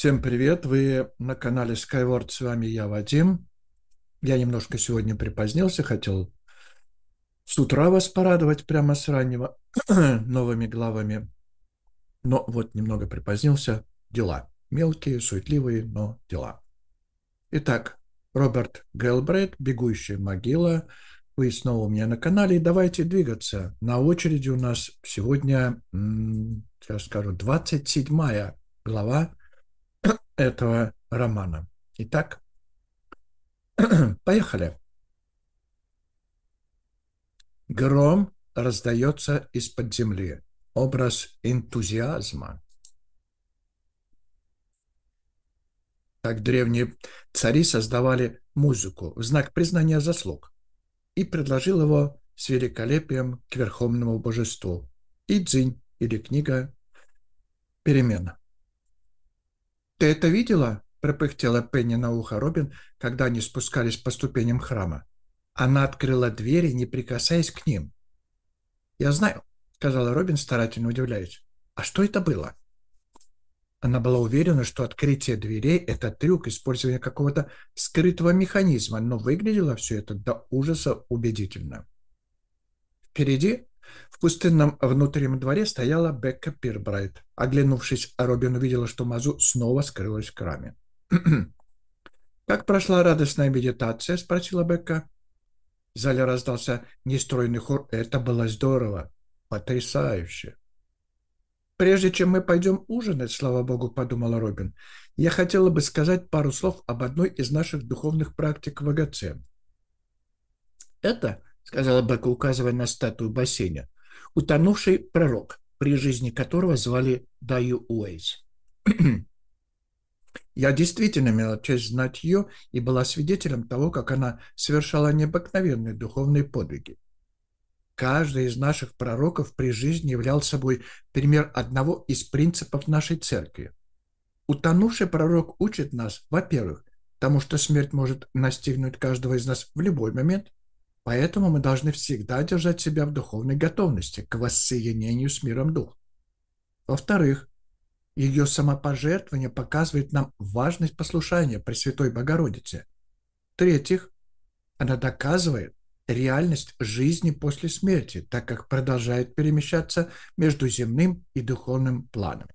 Всем привет! Вы на канале Skyward, с вами я, Вадим. Я немножко сегодня припозднился, хотел с утра вас порадовать прямо с раннего новыми главами. Но вот немного припозднился. Дела. Мелкие, суетливые, но дела. Итак, Роберт Гелбрейт, «Бегущая могила». Вы снова у меня на канале. давайте двигаться. На очереди у нас сегодня, я скажу, 27 глава этого романа. Итак, поехали. Гром раздается из-под земли. Образ энтузиазма. Так древние цари создавали музыку в знак признания заслуг и предложил его с великолепием к верховному божеству. И дзинь или книга перемена. «Ты это видела?» — пропыхтела Пенни на ухо Робин, когда они спускались по ступеням храма. Она открыла двери, не прикасаясь к ним. «Я знаю», — сказала Робин, старательно удивляясь. «А что это было?» Она была уверена, что открытие дверей – это трюк использования какого-то скрытого механизма, но выглядело все это до ужаса убедительно. Впереди в пустынном внутреннем дворе стояла Бекка Пирбрайт. Оглянувшись, Робин увидела, что Мазу снова скрылась в краме. «Как прошла радостная медитация?» – спросила Бекка. В зале раздался нестройный хор. «Это было здорово! Потрясающе!» «Прежде чем мы пойдем ужинать, слава богу», – подумала Робин, – «я хотела бы сказать пару слов об одной из наших духовных практик в ВГЦ. Это — сказала Бека, указывая на статую в «Утонувший пророк, при жизни которого звали Даю Уэйс». Я действительно имела честь знать ее и была свидетелем того, как она совершала необыкновенные духовные подвиги. Каждый из наших пророков при жизни являл собой пример одного из принципов нашей церкви. Утонувший пророк учит нас, во-первых, тому, что смерть может настигнуть каждого из нас в любой момент, Поэтому мы должны всегда держать себя в духовной готовности к воссоединению с миром дух. Во-вторых, ее самопожертвование показывает нам важность послушания Пресвятой Богородице. В-третьих, она доказывает реальность жизни после смерти, так как продолжает перемещаться между земным и духовным планами.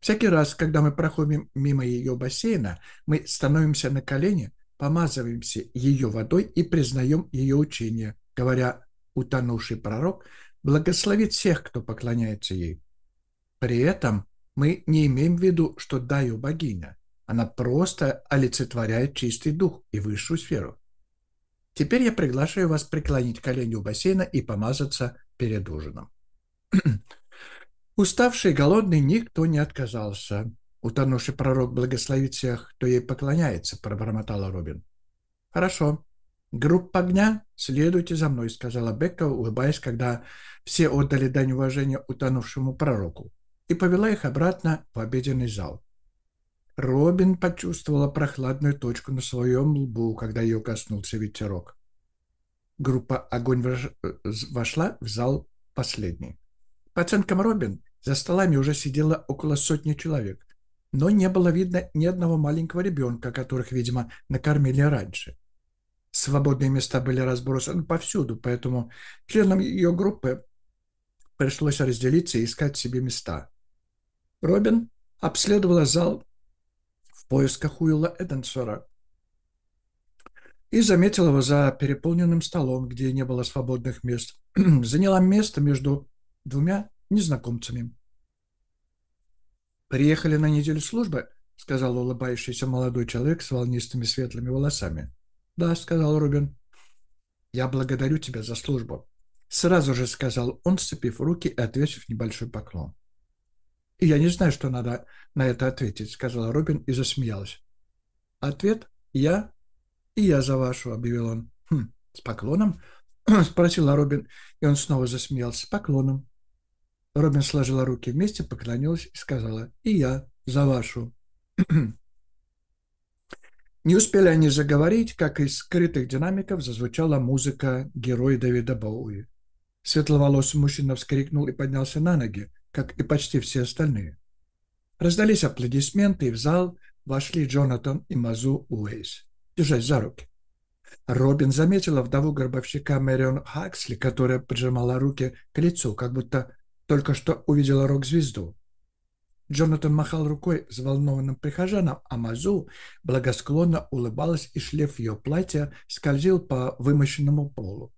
Всякий раз, когда мы проходим мимо ее бассейна, мы становимся на колени помазываемся ее водой и признаем ее учение, говоря, утонувший пророк благословит всех, кто поклоняется ей. При этом мы не имеем в виду, что Даю богиня. Она просто олицетворяет чистый дух и высшую сферу. Теперь я приглашаю вас преклонить колени у бассейна и помазаться перед ужином. Уставший и голодный никто не отказался. Утонувший пророк благословит всех, кто ей поклоняется, пробормотала Робин. Хорошо. Группа огня, следуйте за мной, сказала Бекка, улыбаясь, когда все отдали дань уважения утонувшему пророку, и повела их обратно в обеденный зал. Робин почувствовала прохладную точку на своем лбу, когда ее коснулся ветерок. Группа «Огонь» вошла в зал последней. По оценкам Робин, за столами уже сидело около сотни человек но не было видно ни одного маленького ребенка, которых, видимо, накормили раньше. Свободные места были разбросаны повсюду, поэтому членам ее группы пришлось разделиться и искать себе места. Робин обследовала зал в поисках Уилла Эденсора и заметила его за переполненным столом, где не было свободных мест. Заняла место между двумя незнакомцами. «Приехали на неделю службы?» — сказал улыбающийся молодой человек с волнистыми светлыми волосами. «Да», — сказал Рубин. «Я благодарю тебя за службу», — сразу же сказал он, сцепив руки и отвесив небольшой поклон. «И я не знаю, что надо на это ответить», — сказал Рубин и засмеялся. «Ответ — я и я за вашу», — объявил он. «Хм, с поклоном?» — спросила Рубин, и он снова засмеялся. «С поклоном». Робин сложила руки вместе, поклонилась и сказала «И я за вашу». Не успели они заговорить, как из скрытых динамиков зазвучала музыка героя Давида Боуи. Светловолосый мужчина вскрикнул и поднялся на ноги, как и почти все остальные. Раздались аплодисменты, и в зал вошли Джонатан и Мазу Уэйс, держась за руки. Робин заметила вдову горбовщика Мэрион Хаксли, которая поджимала руки к лицу, как будто только что увидела рок-звезду. Джонатан махал рукой взволнованным прихожанам, а Мазу благосклонно улыбалась, и шлейф ее платья скользил по вымощенному полу.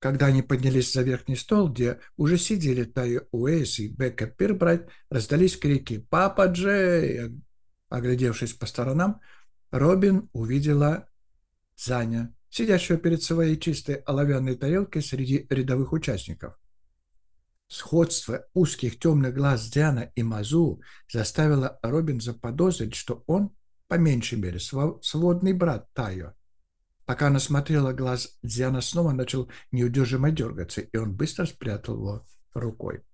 Когда они поднялись за верхний стол, где уже сидели Тайо Уэйс и Бекка Пирбрайт, раздались крики «Папа Джей!». Оглядевшись по сторонам, Робин увидела Заня, сидящего перед своей чистой оловянной тарелкой среди рядовых участников. Сходство узких темных глаз Диана и Мазу заставило Робин заподозрить, что он, по меньшей мере, сводный брат Тайо. Пока она смотрела, глаз Диана снова начал неудержимо дергаться, и он быстро спрятал его рукой.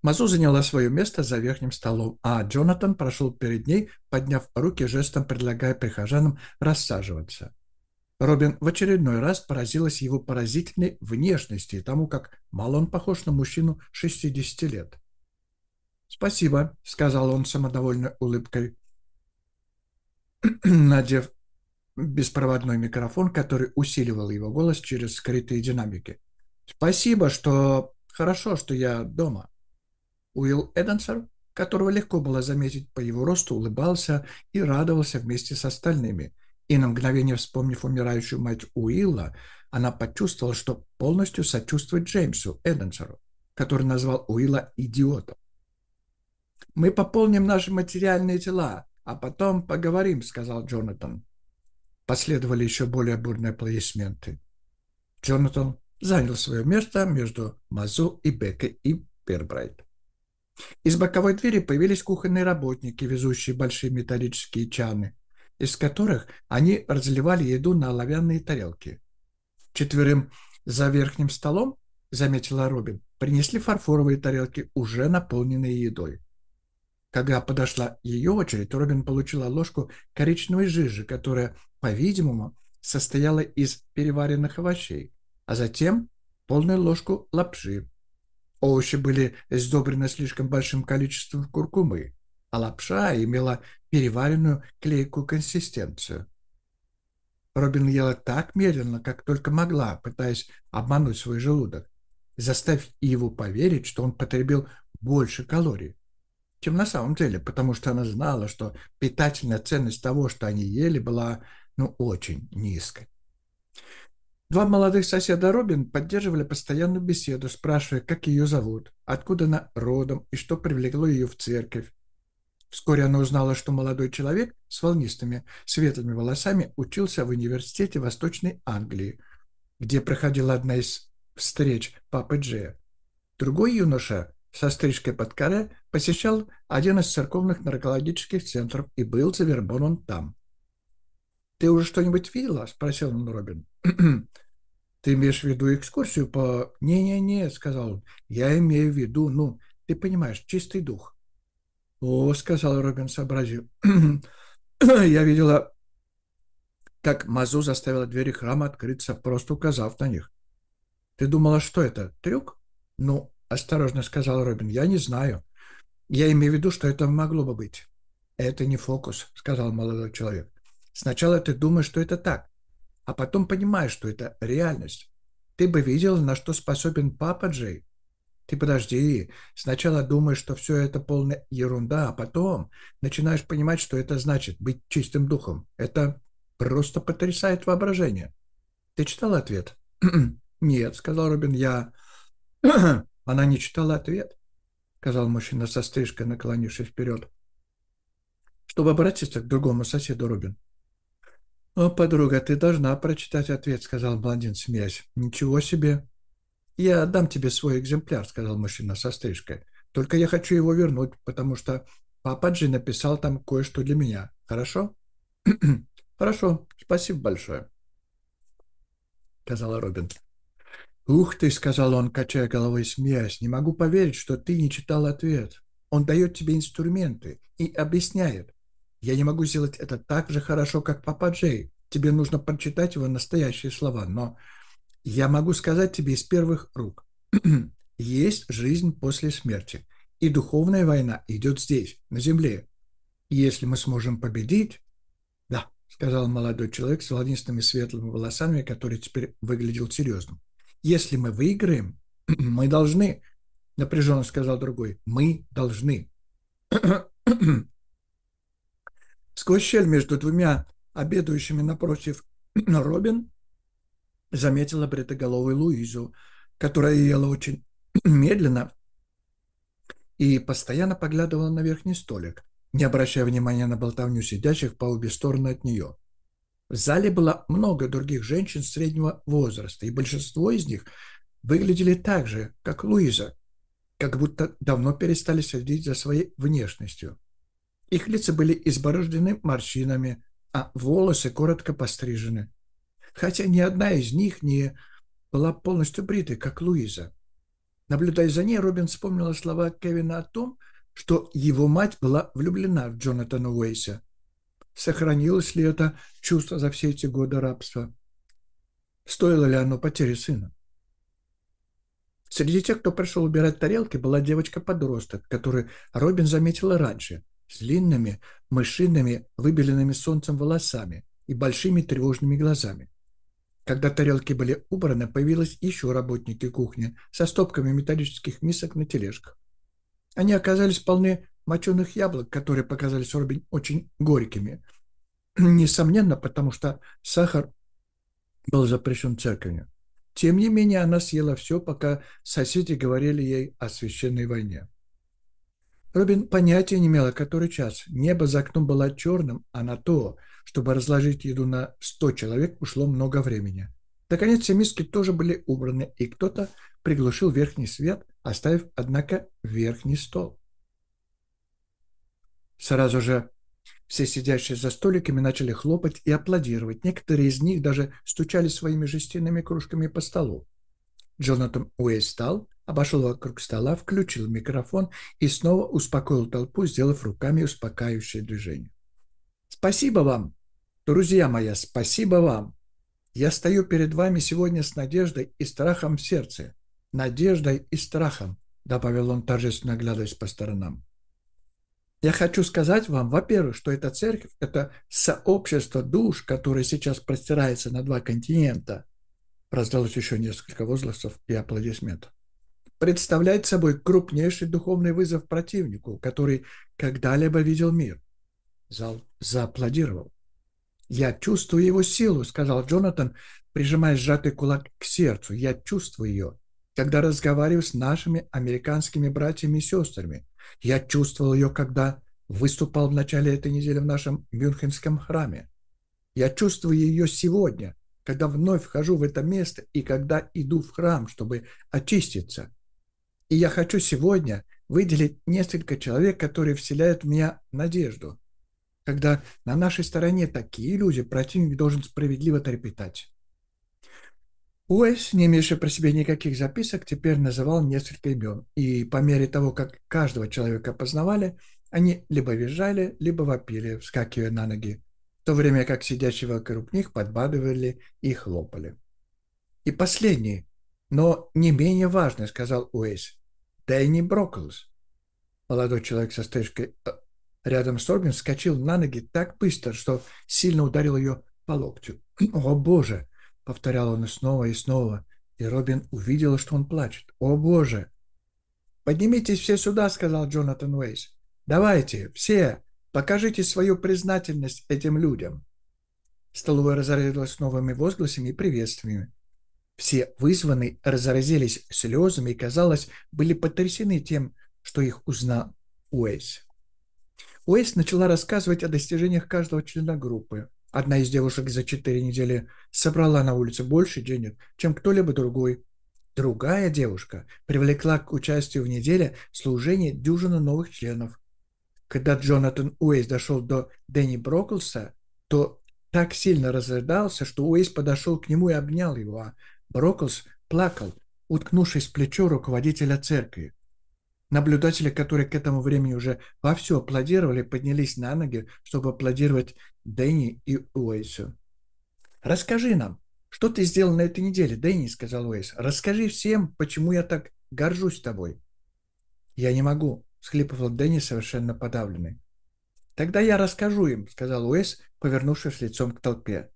Мазу заняла свое место за верхним столом, а Джонатан прошел перед ней, подняв руки жестом, предлагая прихожанам рассаживаться. Робин в очередной раз поразилась его поразительной внешности и тому, как мало он похож на мужчину 60 лет. «Спасибо», — сказал он самодовольной улыбкой. Надев беспроводной микрофон, который усиливал его голос через скрытые динамики. «Спасибо, что... Хорошо, что я дома». Уилл Эденсер, которого легко было заметить по его росту, улыбался и радовался вместе с остальными — и на мгновение вспомнив умирающую мать Уилла, она почувствовала, что полностью сочувствует Джеймсу Эденсеру, который назвал Уилла идиотом. «Мы пополним наши материальные тела, а потом поговорим», — сказал Джонатан. Последовали еще более бурные аплодисменты. Джонатан занял свое место между Мазу и Беккой и Пербрайт. Из боковой двери появились кухонные работники, везущие большие металлические чаны из которых они разливали еду на оловянные тарелки. Четверым за верхним столом, заметила Робин, принесли фарфоровые тарелки, уже наполненные едой. Когда подошла ее очередь, Робин получила ложку коричневой жижи, которая, по-видимому, состояла из переваренных овощей, а затем полную ложку лапши. Овощи были сдобрены слишком большим количеством куркумы, а лапша имела переваренную клейкую консистенцию. Робин ела так медленно, как только могла, пытаясь обмануть свой желудок, заставив его поверить, что он потребил больше калорий, чем на самом деле, потому что она знала, что питательная ценность того, что они ели, была ну, очень низкой. Два молодых соседа Робин поддерживали постоянную беседу, спрашивая, как ее зовут, откуда она родом и что привлекло ее в церковь. Вскоре она узнала, что молодой человек с волнистыми светлыми волосами учился в университете Восточной Англии, где проходила одна из встреч папы Джея. Другой юноша со стрижкой под каре посещал один из церковных наркологических центров и был завербован там. «Ты уже что-нибудь видела?» – спросил он Робин. «Ты имеешь в виду экскурсию по...» «Не-не-не», – сказал он. «Я имею в виду, ну, ты понимаешь, чистый дух. «О», — сказал Роган, сообразив, — «я видела, как Мазу заставила двери храма открыться, просто указав на них. Ты думала, что это, трюк?» «Ну, осторожно», — сказал Робин, — «я не знаю. Я имею в виду, что это могло бы быть». «Это не фокус», — сказал молодой человек. «Сначала ты думаешь, что это так, а потом понимаешь, что это реальность. Ты бы видел, на что способен папа Джей, ты подожди, сначала думаешь, что все это полная ерунда, а потом начинаешь понимать, что это значит быть чистым духом. Это просто потрясает воображение. Ты читал ответ? Нет, сказал Робин, я... Она не читала ответ, сказал мужчина со стрижкой, наклонившись вперед. Чтобы обратиться к другому соседу, Робин. «О, подруга, ты должна прочитать ответ», — сказал блондин, смеясь. «Ничего себе! «Я дам тебе свой экземпляр», — сказал мужчина со стрижкой. «Только я хочу его вернуть, потому что папа Джи написал там кое-что для меня. Хорошо?» «Хорошо. Спасибо большое», — сказала Робин. «Ух ты», — сказал он, качая головой смеясь, — «не могу поверить, что ты не читал ответ. Он дает тебе инструменты и объясняет. Я не могу сделать это так же хорошо, как папа Джей. Тебе нужно прочитать его настоящие слова, но я могу сказать тебе из первых рук. Есть жизнь после смерти. И духовная война идет здесь, на земле. Если мы сможем победить... Да, сказал молодой человек с волнистыми светлыми волосами, который теперь выглядел серьезным. Если мы выиграем, мы должны... Напряженно сказал другой. Мы должны. Сквозь щель между двумя обедающими напротив Робин заметила бритоголовую Луизу, которая ела очень медленно и постоянно поглядывала на верхний столик, не обращая внимания на болтовню сидящих по обе стороны от нее. В зале было много других женщин среднего возраста, и большинство из них выглядели так же, как Луиза, как будто давно перестали следить за своей внешностью. Их лица были изборождены морщинами, а волосы коротко пострижены хотя ни одна из них не была полностью бритой, как Луиза. Наблюдая за ней, Робин вспомнила слова Кевина о том, что его мать была влюблена в Джонатана Уэйса. Сохранилось ли это чувство за все эти годы рабства? Стоило ли оно потери сына? Среди тех, кто пришел убирать тарелки, была девочка-подросток, которую Робин заметила раньше, с длинными, мышиными, выбеленными солнцем волосами и большими тревожными глазами. Когда тарелки были убраны, появились еще работники кухни со стопками металлических мисок на тележках. Они оказались полны моченых яблок, которые показались Робин очень горькими. Несомненно, потому что сахар был запрещен церковью. Тем не менее, она съела все, пока соседи говорили ей о священной войне. Робин понятия не имела, который час. Небо за окном было черным, а на то, чтобы разложить еду на 100 человек, ушло много времени. Наконец, все миски тоже были убраны, и кто-то приглушил верхний свет, оставив, однако, верхний стол. Сразу же все сидящие за столиками начали хлопать и аплодировать. Некоторые из них даже стучали своими жестяными кружками по столу. Джонатан Уэй встал, обошел вокруг стола, включил микрофон и снова успокоил толпу, сделав руками успокаивающее движение. Спасибо вам, друзья мои, спасибо вам. Я стою перед вами сегодня с надеждой и страхом в сердце. Надеждой и страхом, добавил он, торжественно глядываясь по сторонам. Я хочу сказать вам, во-первых, что эта церковь – это сообщество душ, которое сейчас простирается на два континента. Раздалось еще несколько возгласов и аплодисментов. Представляет собой крупнейший духовный вызов противнику, который когда-либо видел мир. Зал зааплодировал. «Я чувствую его силу», — сказал Джонатан, прижимая сжатый кулак к сердцу. «Я чувствую ее, когда разговариваю с нашими американскими братьями и сестрами. Я чувствовал ее, когда выступал в начале этой недели в нашем Мюнхенском храме. Я чувствую ее сегодня, когда вновь вхожу в это место и когда иду в храм, чтобы очиститься. И я хочу сегодня выделить несколько человек, которые вселяют в меня надежду когда на нашей стороне такие люди, противник должен справедливо трепетать. Уэйс, не имеющий про себя никаких записок, теперь называл несколько имен, и по мере того, как каждого человека познавали, они либо визжали, либо вопили, вскакивая на ноги, в то время как сидящие вокруг них подбадывали и хлопали. «И последний, но не менее важный», — сказал Уэйс, — «Дэнни Броклс». Молодой человек со стрижкой э, рядом с Торган, вскочил на ноги так быстро, что сильно ударил ее по локтю. «О, Боже!» — повторял он снова, и снова. И Робин увидела, что он плачет. «О, Боже!» «Поднимитесь все сюда!» — сказал Джонатан Уэйс. «Давайте, все! Покажите свою признательность этим людям!» Столовая разразилась новыми возгласами и приветствиями. Все вызванные разразились слезами и, казалось, были потрясены тем, что их узнал Уэйс. Уэйс начала рассказывать о достижениях каждого члена группы. Одна из девушек за четыре недели собрала на улице больше денег, чем кто-либо другой. Другая девушка привлекла к участию в неделе служение дюжины новых членов. Когда Джонатан Уэйс дошел до Дэнни Броклса, то так сильно разрыдался, что Уэйс подошел к нему и обнял его, а Броклс плакал, уткнувшись в плечо руководителя церкви. Наблюдатели, которые к этому времени уже вовсю аплодировали, поднялись на ноги, чтобы аплодировать Дэнни и Уэйсу. «Расскажи нам, что ты сделал на этой неделе, Дэнни?» – сказал Уэйс. «Расскажи всем, почему я так горжусь тобой». «Я не могу», – схлипывал Дэнни, совершенно подавленный. «Тогда я расскажу им», – сказал Уэйс, повернувшись лицом к толпе.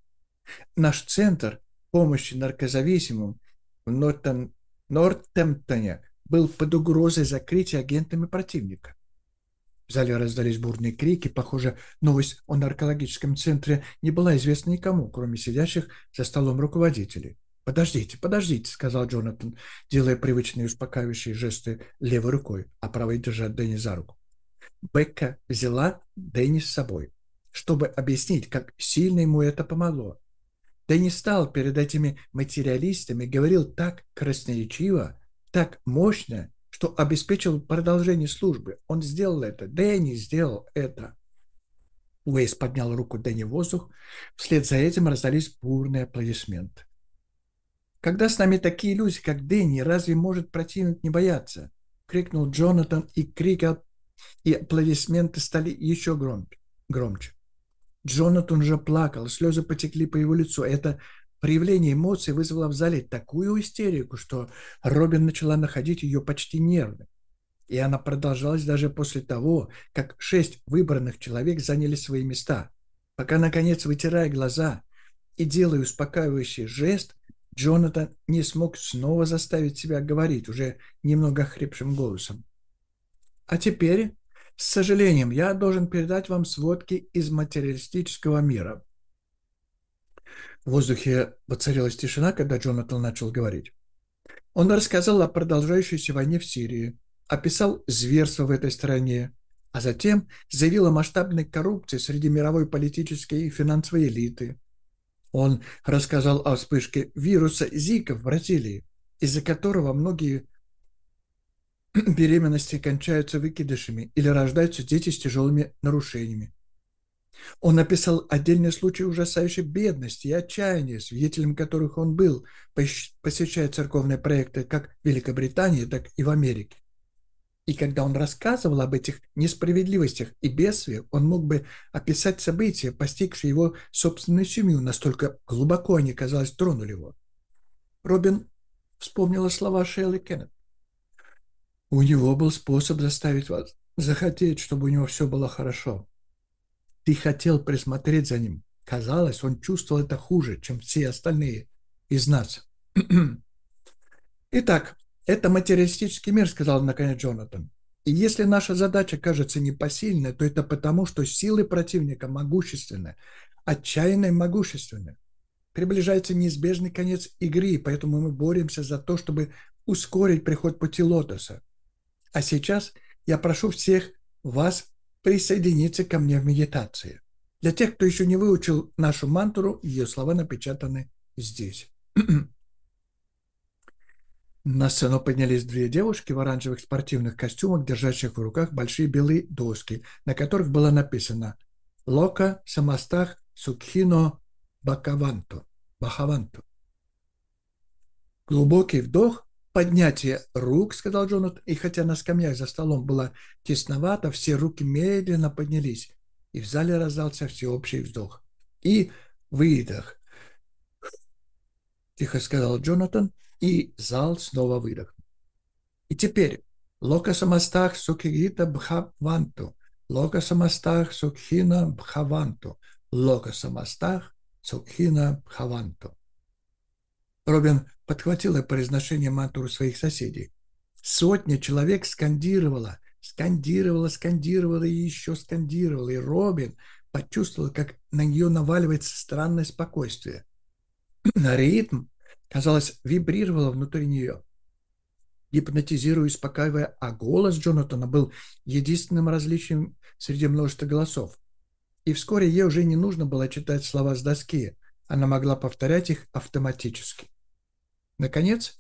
«Наш центр помощи наркозависимым в Нортон... Нортемптоне – был под угрозой закрытия агентами противника. В зале раздались бурные крики. Похоже, новость о наркологическом центре не была известна никому, кроме сидящих за столом руководителей. «Подождите, подождите», — сказал Джонатан, делая привычные успокаивающие жесты левой рукой, а правой держа Дэнни за руку. Бекка взяла Дэнни с собой, чтобы объяснить, как сильно ему это помогло. Дэнни стал перед этими материалистами, говорил так красноречиво, так мощно, что обеспечил продолжение службы. Он сделал это. Дэнни сделал это. Уэйс поднял руку Дэнни в воздух. Вслед за этим раздались бурные аплодисменты. «Когда с нами такие люди, как Дэнни, разве может противник не бояться?» — крикнул Джонатан, и крик и аплодисменты стали еще громче. громче. Джонатан уже плакал, слезы потекли по его лицу. Это проявление эмоций вызвало в зале такую истерику, что Робин начала находить ее почти нервной. И она продолжалась даже после того, как шесть выбранных человек заняли свои места. Пока, наконец, вытирая глаза и делая успокаивающий жест, Джонатан не смог снова заставить себя говорить уже немного хрипшим голосом. «А теперь, с сожалением, я должен передать вам сводки из материалистического мира», в воздухе воцарилась тишина, когда Джонатан начал говорить. Он рассказал о продолжающейся войне в Сирии, описал зверство в этой стране, а затем заявил о масштабной коррупции среди мировой политической и финансовой элиты. Он рассказал о вспышке вируса Зика в Бразилии, из-за которого многие беременности кончаются выкидышами или рождаются дети с тяжелыми нарушениями. Он написал отдельные случаи ужасающей бедности и отчаяния, свидетелем которых он был, посещая церковные проекты как в Великобритании, так и в Америке. И когда он рассказывал об этих несправедливостях и бедствиях, он мог бы описать события, постигшие его собственную семью, настолько глубоко они, казалось, тронули его. Робин вспомнила слова Шелли Кеннет. У него был способ заставить вас захотеть, чтобы у него все было хорошо ты хотел присмотреть за ним. Казалось, он чувствовал это хуже, чем все остальные из нас. Итак, это материалистический мир, сказал наконец Джонатан. И если наша задача кажется непосильной, то это потому, что силы противника могущественны, отчаянно и могущественны. Приближается неизбежный конец игры, поэтому мы боремся за то, чтобы ускорить приход пути лотоса. А сейчас я прошу всех вас присоединиться ко мне в медитации. Для тех, кто еще не выучил нашу мантру, ее слова напечатаны здесь. На сцену поднялись две девушки в оранжевых спортивных костюмах, держащих в руках большие белые доски, на которых было написано «Лока Самастах Сукхино Бакаванто». Бахаванто. Глубокий вдох поднятие рук, сказал Джонат, и хотя на скамьях за столом было тесновато, все руки медленно поднялись, и в зале раздался всеобщий вздох и выдох. Тихо сказал Джонатан, и зал снова выдох. И теперь Лока самастах сукхита бхаванту, лока самастах сукхина бхаванту, лока самастах сукхина бхаванту. Робин подхватила произношение мантуру своих соседей. Сотня человек скандировала, скандировала, скандировала и еще скандировала, и Робин почувствовала, как на нее наваливается странное спокойствие. Ритм, казалось, вибрировало внутри нее, гипнотизируя успокаивая, а голос Джонатана был единственным различием среди множества голосов. И вскоре ей уже не нужно было читать слова с доски, она могла повторять их автоматически. Наконец,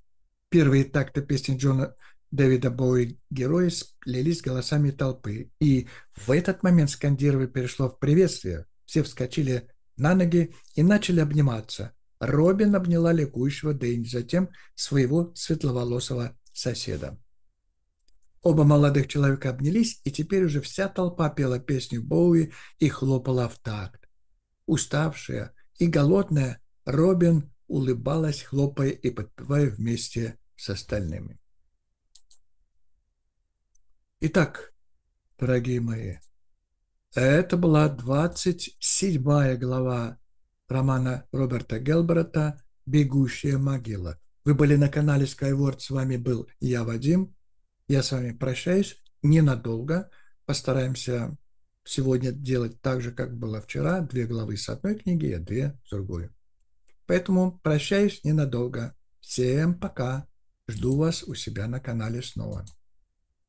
первые такты песни Джона Дэвида Боуи герои сплелись голосами толпы, и в этот момент скандирование перешло в приветствие. Все вскочили на ноги и начали обниматься. Робин обняла ликующего Дэнни, затем своего светловолосого соседа. Оба молодых человека обнялись, и теперь уже вся толпа пела песню Боуи и хлопала в такт. Уставшая и голодная, Робин улыбалась, хлопая и подпевая вместе с остальными. Итак, дорогие мои, это была 27 глава романа Роберта Гелберта «Бегущая могила». Вы были на канале Skyward, с вами был я, Вадим. Я с вами прощаюсь ненадолго. Постараемся сегодня делать так же, как было вчера. Две главы с одной книги, а две с другой. Поэтому прощаюсь ненадолго. Всем пока. Жду вас у себя на канале снова.